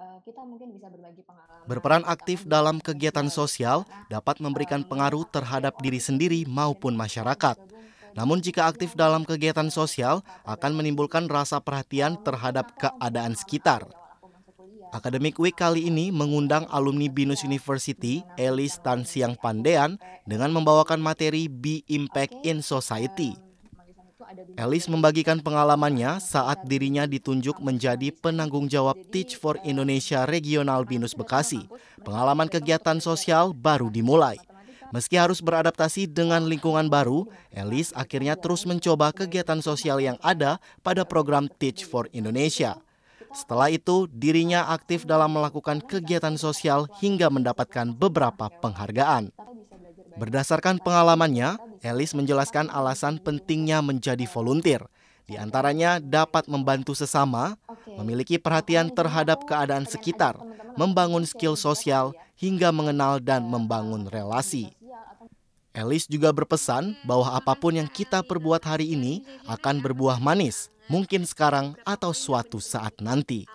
Eh, kita mungkin bisa berbagi pengalaman. Berperan eh, aktif dalam kegiatan sosial dapat memberikan pengaruh terhadap diri sendiri maupun masyarakat. Namun jika aktif dalam kegiatan sosial akan menimbulkan rasa perhatian terhadap keadaan sekitar. Akademik Week kali nah, ini mengundang alumni Binus University, Elis Tansiang Pandean, dengan membawakan materi Be Impact in Society. Eh, Elis membagikan pengalamannya saat dirinya ditunjuk menjadi penanggung jawab Teach for eh, Indonesia Regional Binus Bekasi. Pengalaman kegiatan sosial baru dimulai. Meski harus beradaptasi dengan lingkungan nah, baru, Elis akhirnya terus mencoba nah, kegiatan sosial yang ada pada program nah, Teach for Indonesia. Setelah itu, dirinya aktif dalam melakukan kegiatan sosial hingga mendapatkan beberapa penghargaan. Berdasarkan pengalamannya, Elis menjelaskan alasan pentingnya menjadi volunteer. Di antaranya dapat membantu sesama, memiliki perhatian terhadap keadaan sekitar, membangun skill ya, sosial, ya? hingga mengenal dan iya, membangun iya, relasi. Iya, Elis juga berpesan hmm, bahwa apapun yang kita perbuat hari ini akan berbuah manis, mungkin sekarang atau suatu saat nanti.